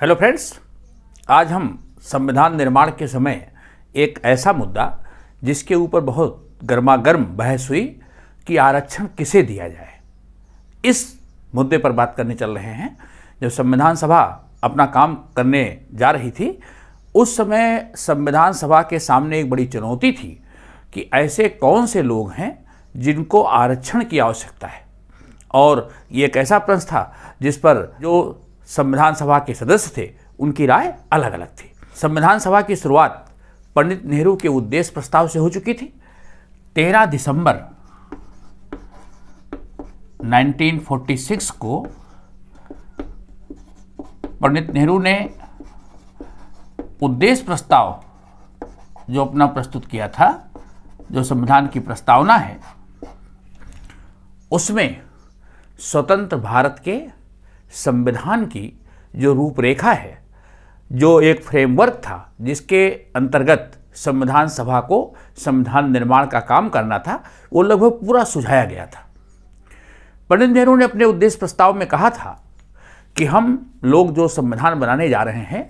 hello friends आज हम संविधान निर्माण के समय एक ऐसा मुद्दा जिसके ऊपर बहुत गर्मा गर्म बहस हुई कि आरक्षण किसे दिया जाए इस मुद्दे पर बात करने चल रहे हैं जब संविधान सभा अपना काम करने जा रही थी उस समय संविधान सभा के सामने एक बड़ी चुनौती थी कि ऐसे कौन से लोग हैं जिनको आरक्षण की आवश्यकता है और ये एक ऐसा प्रश्न था जिस पर जो संविधान सभा के सदस्य थे उनकी राय अलग अलग थी संविधान सभा की शुरुआत पंडित नेहरू के उद्देश्य प्रस्ताव से हो चुकी थी 13 दिसंबर 1946 को पंडित नेहरू ने उद्देश्य प्रस्ताव जो अपना प्रस्तुत किया था जो संविधान की प्रस्तावना है उसमें स्वतंत्र भारत के संविधान की जो रूपरेखा है जो एक फ्रेमवर्क था जिसके अंतर्गत संविधान सभा को संविधान निर्माण का काम करना था वो लगभग पूरा सुझाया गया था पंडित नेहरू ने अपने उद्देश्य प्रस्ताव में कहा था कि हम लोग जो संविधान बनाने जा रहे हैं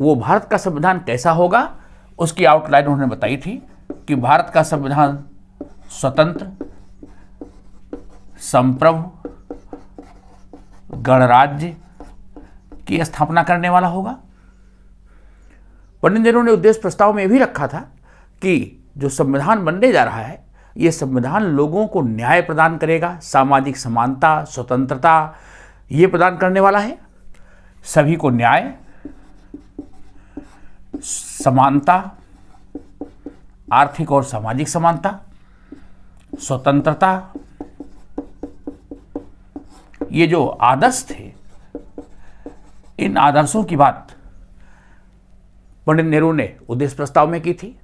वो भारत का संविधान कैसा होगा उसकी आउटलाइन उन्होंने बताई थी कि भारत का संविधान स्वतंत्र संप्रभ गणराज्य की स्थापना करने वाला होगा पंडित नेहरू ने उद्देश्य प्रस्ताव में भी रखा था कि जो संविधान बनने जा रहा है ये संविधान लोगों को न्याय प्रदान करेगा सामाजिक समानता स्वतंत्रता ये प्रदान करने वाला है सभी को न्याय समानता आर्थिक और सामाजिक समानता स्वतंत्रता ये जो आदर्श थे इन आदर्शों की बात पंडित नेहरू ने उद्देश्य प्रस्ताव में की थी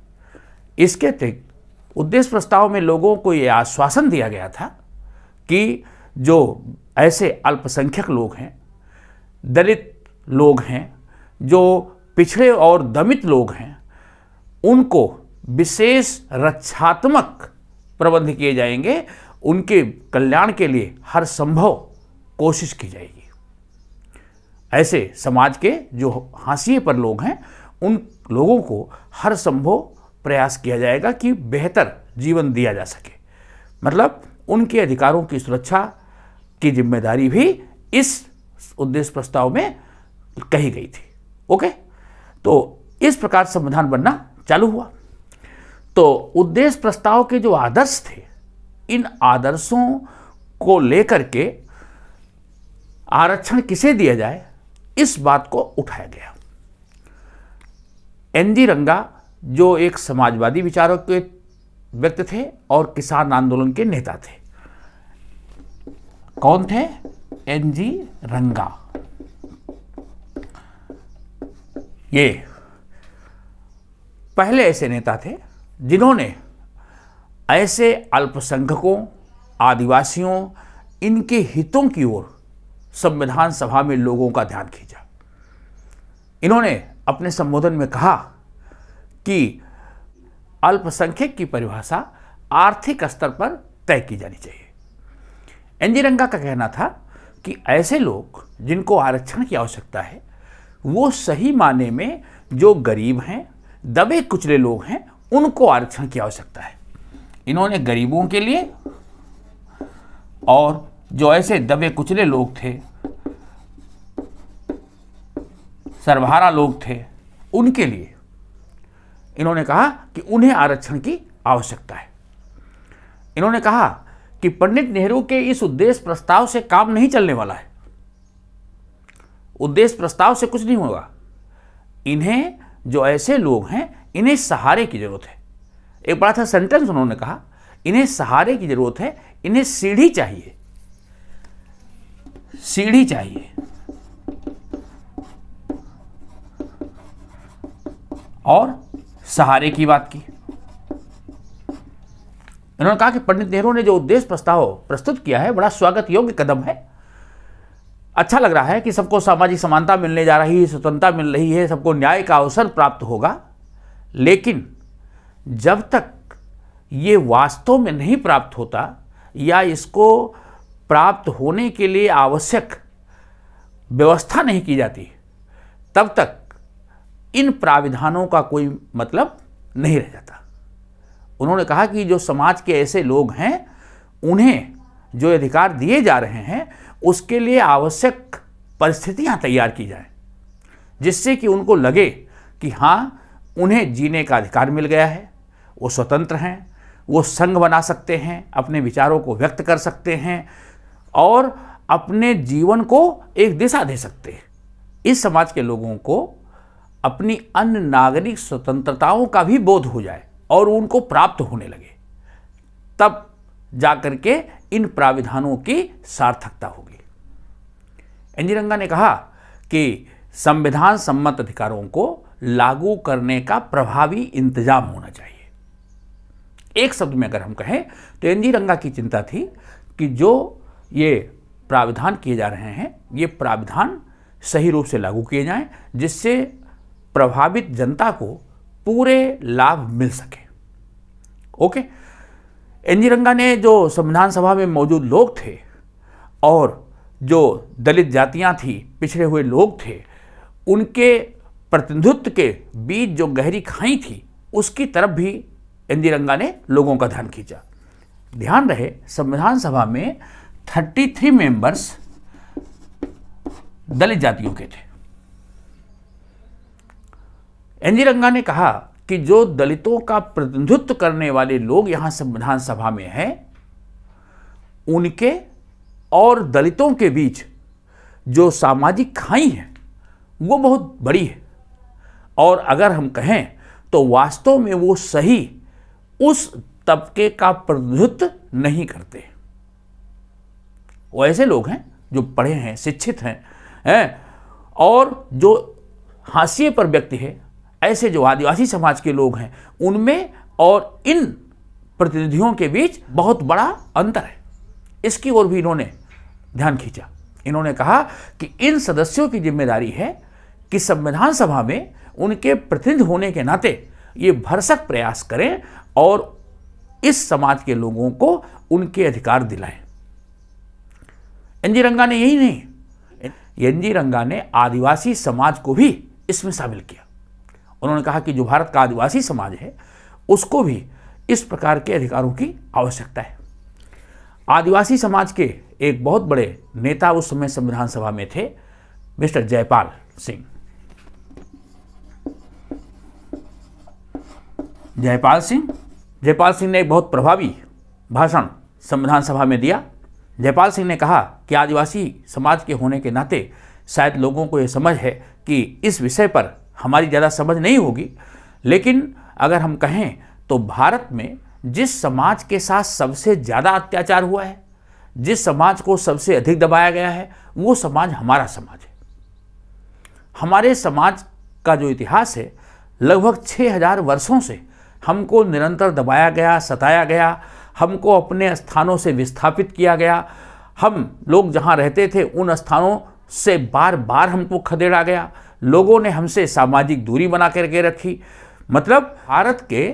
इसके अतिरिक्त उद्देश्य प्रस्ताव में लोगों को ये आश्वासन दिया गया था कि जो ऐसे अल्पसंख्यक लोग हैं दलित लोग हैं जो पिछड़े और दमित लोग हैं उनको विशेष रक्षात्मक प्रबंध किए जाएंगे उनके कल्याण के लिए हर संभव कोशिश की जाएगी ऐसे समाज के जो हाशिए पर लोग हैं उन लोगों को हर संभव प्रयास किया जाएगा कि बेहतर जीवन दिया जा सके मतलब उनके अधिकारों की सुरक्षा की जिम्मेदारी भी इस उद्देश्य प्रस्ताव में कही गई थी ओके तो इस प्रकार संविधान बनना चालू हुआ तो उद्देश्य प्रस्ताव के जो आदर्श थे इन आदर्शों को लेकर के आरक्षण किसे दिया जाए इस बात को उठाया गया एन जी रंगा जो एक समाजवादी विचारों के व्यक्ति थे और किसान आंदोलन के नेता थे कौन थे एन जी रंगा ये पहले ऐसे नेता थे जिन्होंने ऐसे अल्पसंख्यकों आदिवासियों इनके हितों की ओर संविधान सभा में लोगों का ध्यान खींचा इन्होंने अपने संबोधन में कहा कि अल्पसंख्यक की परिभाषा आर्थिक स्तर पर तय की जानी चाहिए एन जी रंगा का कहना था कि ऐसे लोग जिनको आरक्षण की आवश्यकता है वो सही माने में जो गरीब हैं दबे कुचले लोग हैं उनको आरक्षण की आवश्यकता है इन्होंने गरीबों के लिए और जो ऐसे दबे कुचले लोग थे सर्वहारा लोग थे उनके लिए इन्होंने कहा कि उन्हें आरक्षण की आवश्यकता है इन्होंने कहा कि पंडित नेहरू के इस उद्देश्य प्रस्ताव से काम नहीं चलने वाला है उद्देश्य प्रस्ताव से कुछ नहीं होगा इन्हें जो ऐसे लोग हैं इन्हें सहारे की जरूरत है एक बड़ा था सेंटेंस उन्होंने कहा इन्हें सहारे की जरूरत है इन्हें सीढ़ी चाहिए सीढ़ी चाहिए और सहारे की बात की इन्होंने कहा कि पंडित नेहरू ने जो उद्देश्य प्रस्ताव प्रस्तुत किया है बड़ा स्वागत योग्य कदम है अच्छा लग रहा है कि सबको सामाजिक समानता मिलने जा रही है स्वतंत्रता मिल रही है सबको न्याय का अवसर प्राप्त होगा लेकिन जब तक ये वास्तव में नहीं प्राप्त होता या इसको प्राप्त होने के लिए आवश्यक व्यवस्था नहीं की जाती तब तक इन प्राविधानों का कोई मतलब नहीं रह जाता उन्होंने कहा कि जो समाज के ऐसे लोग हैं उन्हें जो अधिकार दिए जा रहे हैं उसके लिए आवश्यक परिस्थितियां तैयार की जाएं जिससे कि उनको लगे कि हाँ उन्हें जीने का अधिकार मिल गया है वो स्वतंत्र हैं वो संघ बना सकते हैं अपने विचारों को व्यक्त कर सकते हैं और अपने जीवन को एक दिशा दे सकते हैं इस समाज के लोगों को अपनी अन्य नागरिक स्वतंत्रताओं का भी बोध हो जाए और उनको प्राप्त होने लगे तब जाकर के इन प्राविधानों की सार्थकता होगी इंदिरंगा ने कहा कि संविधान सम्मत अधिकारों को लागू करने का प्रभावी इंतजाम होना चाहिए एक शब्द में अगर हम कहें तो एनजी रंगा की चिंता थी कि जो ये प्राविधान किए जा रहे हैं ये प्राविधान सही रूप से लागू किए जाएं जिससे प्रभावित जनता को पूरे लाभ मिल सके ओके एन जी रंगा ने जो संविधान सभा में मौजूद लोग थे और जो दलित जातियां थी पिछड़े हुए लोग थे उनके प्रतिनिधित्व के बीच जो गहरी खाई थी उसकी तरफ भी एन जी रंगा ने लोगों का ध्यान खींचा ध्यान रहे संविधान सभा में थर्टी थ्री मेंबर्स दलित जातियों के थे एनजी रंगा ने कहा कि जो दलितों का प्रतिनिधित्व करने वाले लोग यहां संविधान सभा में हैं उनके और दलितों के बीच जो सामाजिक खाई है वो बहुत बड़ी है और अगर हम कहें तो वास्तव में वो सही उस तबके का प्रतिनिधित्व नहीं करते वो ऐसे लोग हैं जो पढ़े हैं शिक्षित हैं हैं और जो हाशिए पर व्यक्ति है ऐसे जो आदिवासी समाज के लोग हैं उनमें और इन प्रतिनिधियों के बीच बहुत बड़ा अंतर है इसकी ओर भी इन्होंने ध्यान खींचा इन्होंने कहा कि इन सदस्यों की जिम्मेदारी है कि संविधान सभा में उनके प्रतिनिधि होने के नाते ये भरसक प्रयास करें और इस समाज के लोगों को उनके अधिकार दिलाएं एन जी रंगा ने यही नहीं एन जी रंगा ने आदिवासी समाज को भी इसमें शामिल किया उन्होंने कहा कि जो भारत का आदिवासी समाज है उसको भी इस प्रकार के अधिकारों की आवश्यकता है आदिवासी समाज के एक बहुत बड़े नेता उस समय संविधान सभा में थे मिस्टर जयपाल सिंह जयपाल सिंह जयपाल सिंह ने एक बहुत प्रभावी भाषण संविधान सभा में दिया जयपाल सिंह ने कहा कि आदिवासी समाज के होने के नाते शायद लोगों को ये समझ है कि इस विषय पर हमारी ज़्यादा समझ नहीं होगी लेकिन अगर हम कहें तो भारत में जिस समाज के साथ सबसे ज़्यादा अत्याचार हुआ है जिस समाज को सबसे अधिक दबाया गया है वो समाज हमारा समाज है हमारे समाज का जो इतिहास है लगभग 6000 वर्षों से हमको निरंतर दबाया गया सताया गया हमको अपने स्थानों से विस्थापित किया गया हम लोग जहाँ रहते थे उन स्थानों से बार बार हमको खदेड़ा गया लोगों ने हमसे सामाजिक दूरी बना करके रखी मतलब भारत के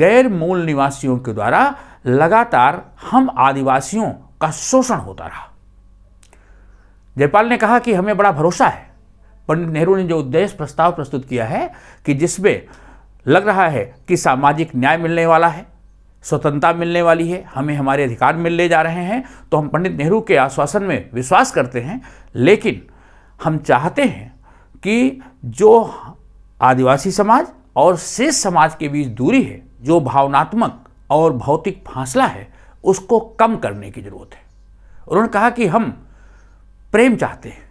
गैर मूल निवासियों के द्वारा लगातार हम आदिवासियों का शोषण होता रहा जयपाल ने कहा कि हमें बड़ा भरोसा है पंडित नेहरू ने जो उद्देश्य प्रस्ताव प्रस्तुत किया है कि जिसमें लग रहा है कि सामाजिक न्याय मिलने वाला है स्वतंत्रता मिलने वाली है हमें हमारे अधिकार मिलने जा रहे हैं तो हम पंडित नेहरू के आश्वासन में विश्वास करते हैं लेकिन हम चाहते हैं कि जो आदिवासी समाज और शेष समाज के बीच दूरी है जो भावनात्मक और भौतिक फासला है उसको कम करने की ज़रूरत है उन्होंने कहा कि हम प्रेम चाहते हैं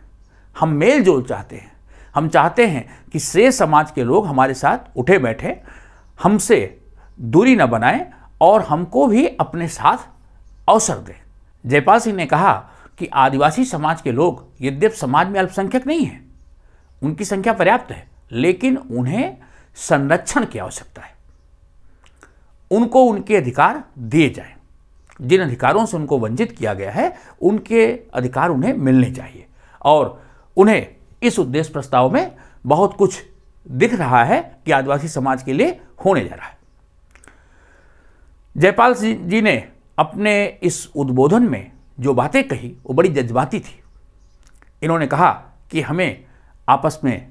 हम मेल जोल चाहते हैं हम चाहते हैं कि शेष समाज के लोग हमारे साथ उठे बैठे हमसे दूरी न बनाएं और हमको भी अपने साथ अवसर दें जयपाल सिंह ने कहा कि आदिवासी समाज के लोग यद्यप समाज में अल्पसंख्यक नहीं हैं उनकी संख्या पर्याप्त है लेकिन उन्हें संरक्षण की आवश्यकता है उनको उनके अधिकार दिए जाएं जिन अधिकारों से उनको वंचित किया गया है उनके अधिकार उन्हें मिलने चाहिए और उन्हें इस उद्देश्य प्रस्ताव में बहुत कुछ दिख रहा है कि आदिवासी समाज के लिए होने जा रहा है जयपाल जी ने अपने इस उद्बोधन में जो बातें कही वो बड़ी जज्बाती थी इन्होंने कहा कि हमें आपस में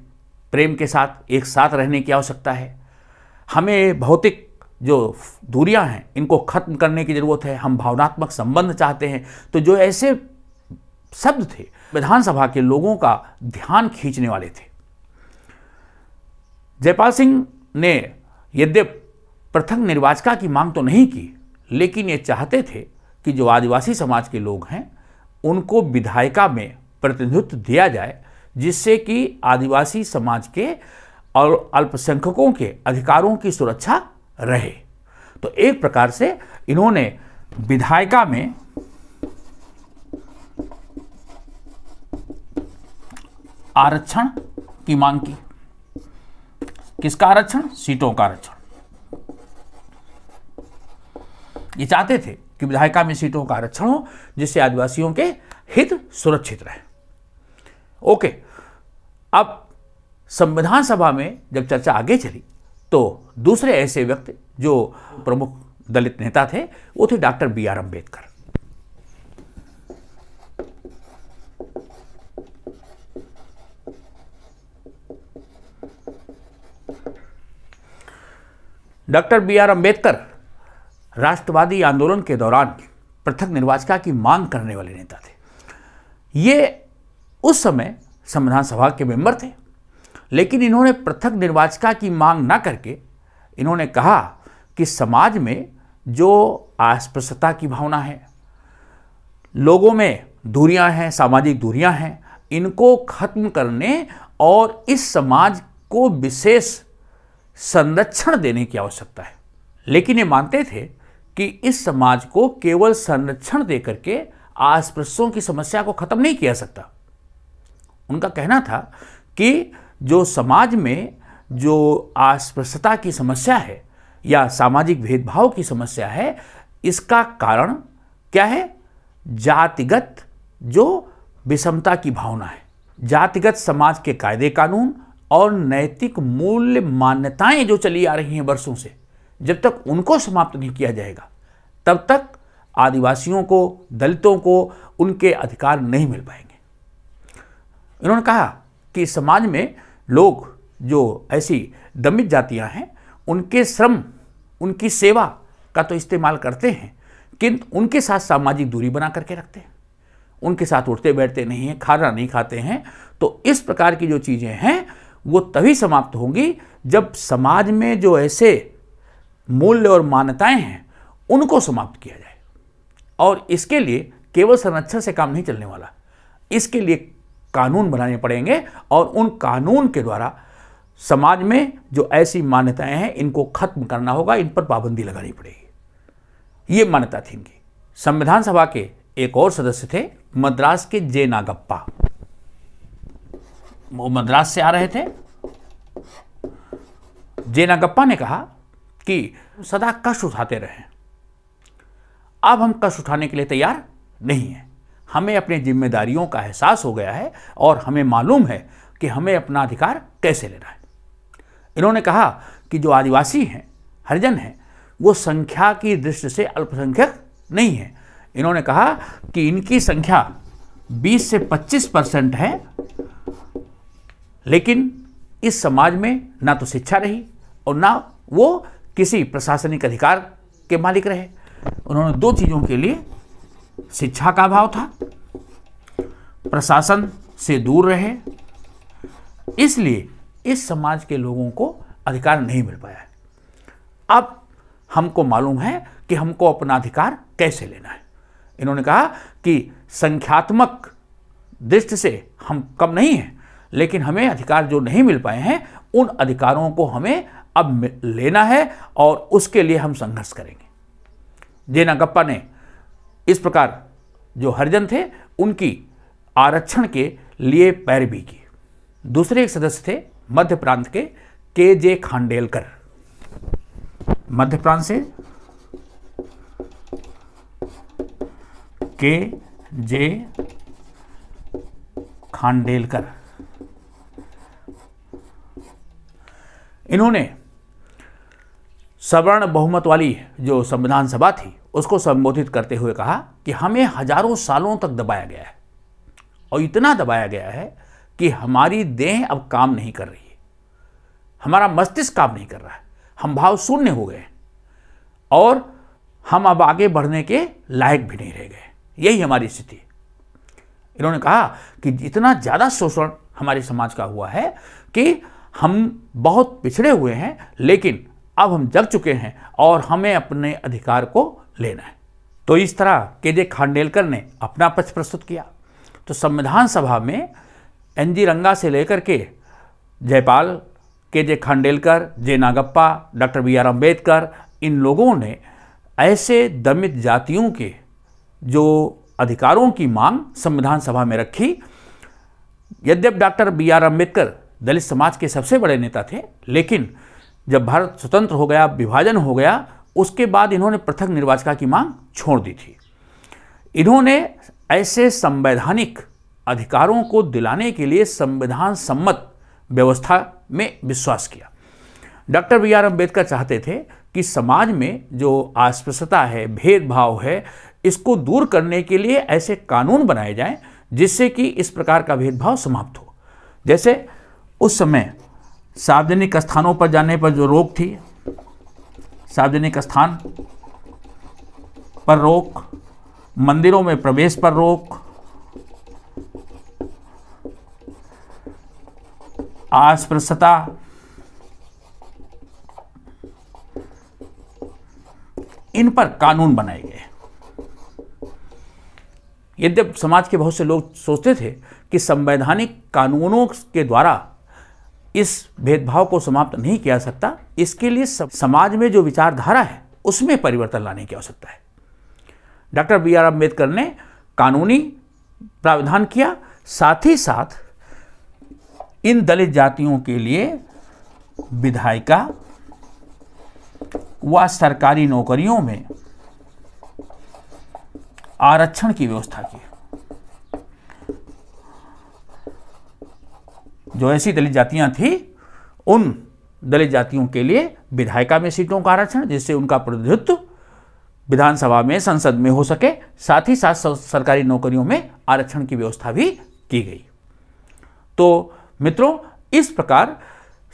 प्रेम के साथ एक साथ रहने की आवश्यकता है हमें भौतिक जो दूरियां हैं इनको ख़त्म करने की ज़रूरत है हम भावनात्मक संबंध चाहते हैं तो जो ऐसे शब्द थे विधानसभा के लोगों का ध्यान खींचने वाले थे जयपाल सिंह ने यद्यप पृथक निर्वाचिका की मांग तो नहीं की लेकिन ये चाहते थे कि जो आदिवासी समाज के लोग हैं उनको विधायिका में प्रतिनिधित्व दिया जाए जिससे कि आदिवासी समाज के और अल्पसंख्यकों के अधिकारों की सुरक्षा रहे तो एक प्रकार से इन्होंने विधायिका में आरक्षण की मांग की किसका आरक्षण सीटों का आरक्षण ये चाहते थे कि विधायिका में सीटों का आरक्षण हो जिससे आदिवासियों के हित सुरक्षित रहे ओके अब संविधान सभा में जब चर्चा आगे चली तो दूसरे ऐसे व्यक्ति जो प्रमुख दलित नेता थे वो थे doctor B R Ambedkar doctor B R Ambedkar राष्ट्रवादी आंदोलन के दौरान पृथक निर्वाचिका की मांग करने वाले नेता थे ये उस समय संविधान सभा के मेंबर थे लेकिन इन्होंने पृथक निर्वाचिका की मांग ना करके इन्होंने कहा कि समाज में जो अस्पृश्यता की भावना है लोगों में दूरियां हैं सामाजिक दूरियां हैं इनको खत्म करने और इस समाज को विशेष संरक्षण देने की आवश्यकता है लेकिन ये मानते थे कि इस समाज को केवल संरक्षण दे करके आस्पृश्यों की समस्या को खत्म नहीं किया सकता उनका कहना था कि जो समाज में जो आस्पृश्यता की समस्या है या सामाजिक भेदभाव की समस्या है इसका कारण क्या है जातिगत जो विषमता की भावना है जातिगत समाज के कायदे कानून और नैतिक मूल्य मान्यताएं जो चली आ रही हैं वर्षों से जब तक उनको समाप्त नहीं किया जाएगा तब तक आदिवासियों को दलितों को उनके अधिकार नहीं मिल पाएंगे इन्होंने कहा कि समाज में लोग जो ऐसी दमित जातियां हैं उनके श्रम उनकी सेवा का तो इस्तेमाल करते हैं किंतु उनके साथ सामाजिक दूरी बना करके रखते हैं उनके साथ उठते बैठते नहीं हैं खाना नहीं खाते हैं तो इस प्रकार की जो चीज़ें हैं वो तभी समाप्त होंगी जब समाज में जो ऐसे मूल्य और मान्यताएं हैं उनको समाप्त किया जाए और इसके लिए केवल संरक्षण से काम नहीं चलने वाला इसके लिए कानून बनाने पड़ेंगे और उन कानून के द्वारा समाज में जो ऐसी मान्यताएं हैं इनको खत्म करना होगा इन पर पाबंदी लगानी पड़ेगी ये मान्यता थी इनकी संविधान सभा के एक और सदस्य थे मद्रास के जे नागप्पा वो मद्रास से आ रहे थे जे नागप्पा ने कहा कि सदा कष्ट उठाते रहें अब हम कष्ट उठाने के लिए तैयार नहीं हैं हमें अपने जिम्मेदारियों का एहसास हो गया है और हमें मालूम है कि हमें अपना अधिकार कैसे लेना है इन्होंने कहा कि जो आदिवासी हैं हरिजन हैं वो संख्या की दृष्टि से अल्पसंख्यक नहीं है इन्होंने कहा कि इनकी संख्या 20 से 25 परसेंट है लेकिन इस समाज में ना तो शिक्षा रही और ना वो किसी प्रशासनिक अधिकार के मालिक रहे उन्होंने दो चीज़ों के लिए शिक्षा का अभाव था प्रशासन से दूर रहे इसलिए इस समाज के लोगों को अधिकार नहीं मिल पाया अब हमको मालूम है कि हमको अपना अधिकार कैसे लेना है इन्होंने कहा कि संख्यात्मक दृष्टि से हम कम नहीं हैं लेकिन हमें अधिकार जो नहीं मिल पाए हैं उन अधिकारों को हमें अब लेना है और उसके लिए हम संघर्ष करेंगे जेना गप्पा ने इस प्रकार जो हरिजन थे उनकी आरक्षण के लिए पैरवी की दूसरे एक सदस्य थे मध्य प्रांत के के जे खांडेलकर मध्य प्रांत से के जे खांडेलकर इन्होंने सवर्ण बहुमत वाली जो संविधान सभा थी उसको संबोधित करते हुए कहा कि हमें हजारों सालों तक दबाया गया है और इतना दबाया गया है कि हमारी देह अब काम नहीं कर रही है हमारा मस्तिष्क काम नहीं कर रहा है हम भाव शून्य हो गए और हम अब आगे बढ़ने के लायक भी नहीं रह गए यही हमारी स्थिति इन्होंने कहा कि इतना ज़्यादा शोषण हमारे समाज का हुआ है कि हम बहुत पिछड़े हुए हैं लेकिन अब हम जग चुके हैं और हमें अपने अधिकार को लेना है तो इस तरह के जे खांडेलकर ने अपना पक्ष प्रस्तुत किया तो संविधान सभा में एन जी रंगा से लेकर के Jaipal K J Khandelkar J Nagappa doctor B R Ambedkar इन लोगों ने ऐसे दमित जातियों के जो अधिकारों की मांग संविधान सभा में रखी यद्यप doctor B R Ambedkar Dalit समाज के सबसे बड़े नेता थे लेकिन जब भारत स्वतंत्र हो गया विभाजन हो गया उसके बाद इन्होंने पृथक निर्वाचिका की मांग छोड़ दी थी इन्होंने ऐसे संवैधानिक अधिकारों को दिलाने के लिए संविधान सम्मत व्यवस्था में विश्वास किया डॉक्टर बी आर अम्बेडकर चाहते थे कि समाज में जो अस्पृश्यता है भेदभाव है इसको दूर करने के लिए ऐसे कानून बनाए जाएं जिससे कि इस प्रकार का भेदभाव समाप्त हो जैसे उस समय सार्वजनिक स्थानों पर जाने पर जो रोक थी सार्वजनिक स्थान पर रोक मंदिरों में प्रवेश पर रोक आस्पृश्यता इन पर कानून बनाए गए यद्यप समाज के बहुत से लोग सोचते थे कि संवैधानिक कानूनों के द्वारा इस भेदभाव को समाप्त नहीं किया सकता इसके लिए समाज में जो विचारधारा है उसमें परिवर्तन लाने की आवश्यकता है डॉक्टर बी आर अम्बेडकर ने कानूनी प्रावधान किया साथ ही साथ इन दलित जातियों के लिए विधायिका व सरकारी नौकरियों में आरक्षण की व्यवस्था की जो ऐसी दलित जातियां थी उन दलित जातियों के लिए विधायिका में सीटों का आरक्षण जिससे उनका प्रतिनिधित्व विधानसभा में संसद में हो सके साथ ही साथ सरकारी नौकरियों में आरक्षण की व्यवस्था भी की गई तो मित्रों इस प्रकार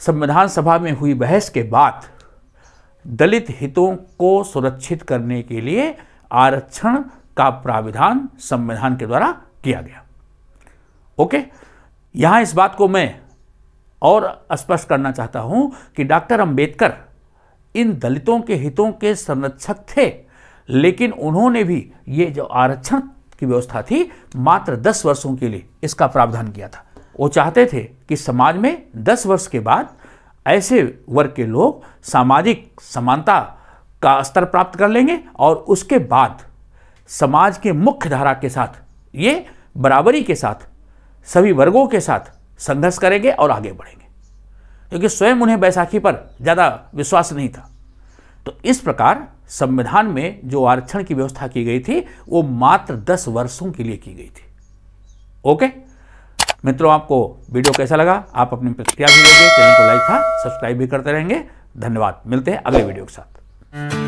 संविधान सभा में हुई बहस के बाद दलित हितों को सुरक्षित करने के लिए आरक्षण का प्राविधान संविधान के द्वारा किया गया ओके यहाँ इस बात को मैं और स्पष्ट करना चाहता हूँ कि डॉक्टर अंबेडकर इन दलितों के हितों के संरक्षक थे लेकिन उन्होंने भी ये जो आरक्षण की व्यवस्था थी मात्र दस वर्षों के लिए इसका प्रावधान किया था वो चाहते थे कि समाज में दस वर्ष के बाद ऐसे वर्ग के लोग सामाजिक समानता का स्तर प्राप्त कर लेंगे और उसके बाद समाज के मुख्य धारा के साथ ये बराबरी के साथ सभी वर्गों के साथ संघर्ष करेंगे और आगे बढ़ेंगे क्योंकि स्वयं उन्हें बैसाखी पर ज़्यादा विश्वास नहीं था तो इस प्रकार संविधान में जो आरक्षण की व्यवस्था की गई थी वो मात्र दस वर्षों के लिए की गई थी ओके मित्रों आपको वीडियो कैसा लगा आप अपनी प्रतिक्रिया भी लेंगे चैनल को लाइक था सब्सक्राइब भी करते रहेंगे धन्यवाद मिलते हैं अगले वीडियो के साथ